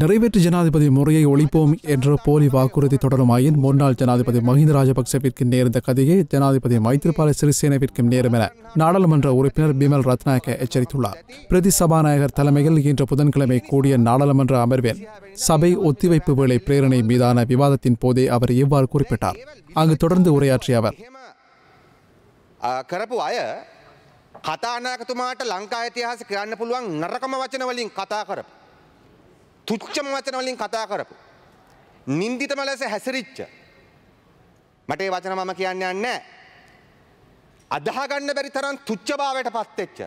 நிறைவேற்று ஜனாதிபதி முறையை ஒழிப்போம் என்ற போலி வாக்குறுதி தொடருமாயின் முன்னாள் ஜனாதிபதி மஹிந்த ராஜபக்சேவிற்கு நேர்ந்த கதையை ஜனாதிபதி மைத்ரிபால சிறிசேனவிற்கும் நேரும் என நாடாளுமன்ற உறுப்பினர் பிமல் ரத்நாயக்க எச்சரித்துள்ளார் பிரதி சபாநாயகர் தலைமையில் இன்று புதன்கிழமை கூடிய நாடாளுமன்ற அமர்வில் சபை ஒத்திவைப்பு வேலை பிரேரணை மீதான விவாதத்தின் போதே அவர் இவ்வாறு குறிப்பிட்டார் அங்கு தொடர்ந்து உரையாற்றிய அவர் கதாநாயகத்துமாட்ட லங்கா இத்திஹாச கிரான்ன புல்வாங் நரகம வச்சன வலிங் கதா கரப்பு තුච්චම වචන වලින් කතා කරපු. නින්දිතම ලෙස හැසිරිච්ච. මට ඒ වචන මම කියන්න යන්නේ අදහගන්න බැරි තරම් තුච්චභාවයට පත්වෙච්ච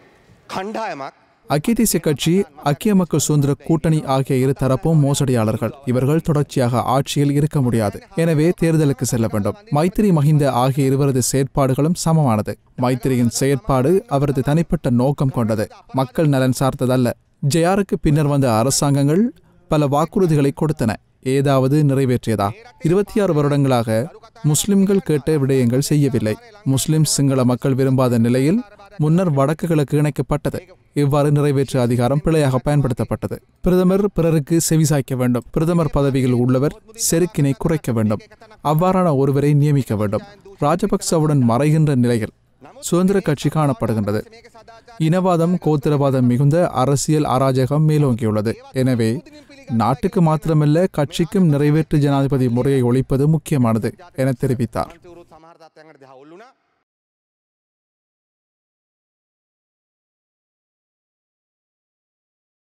කණ්ඩායමක් அகேதிச கட்சி அக்கியமக்க சுதந்திர கூட்டணி ஆகிய இரு தரப்பும் மோசடியாளர்கள் இவர்கள் தொடர்ச்சியாக ஆட்சியில் இருக்க முடியாது எனவே தேர்தலுக்கு செல்ல வேண்டும் மைத்திரி மஹிந்த ஆகிய இருவரது செயற்பாடுகளும் சமமானது மைத்திரியின் செயற்பாடு அவரது தனிப்பட்ட நோக்கம் கொண்டது மக்கள் நலன் சார்ந்ததல்ல ஜெயாருக்கு பின்னர் வந்த அரசாங்கங்கள் பல வாக்குறுதிகளை கொடுத்தன ஏதாவது நிறைவேற்றியதா இருபத்தி ஆறு வருடங்களாக முஸ்லிம்கள் கேட்ட விடயங்கள் செய்யவில்லை முஸ்லிம் சிங்கள மக்கள் விரும்பாத நிலையில் முன்னர் வடக்கு கிழக்கு இணைக்கப்பட்டது இவ்வாறு நிறைவேற்ற அதிகாரம் பிழையாக பயன்படுத்தப்பட்டது பிரதமர் பிறருக்கு செவிசாய்க்க வேண்டும் பிரதமர் பதவியில் உள்ளவர் செருக்கினை குறைக்க வேண்டும் அவ்வாறான ஒருவரை நியமிக்க வேண்டும் ராஜபக்சவுடன் மறைகின்ற நிலையில் சுதந்திர கட்சி காணப்படுகின்றது இனவாதம் கோத்திரவாதம் மிகுந்த அரசியல் அராஜகம் மேலோங்கியுள்ளது எனவே நாட்டுக்கு மாத்திரமல்ல கட்சிக்கும் நிறைவேற்று ஜனாதிபதி முறையை ஒழிப்பது முக்கியமானது என தெரிவித்தார்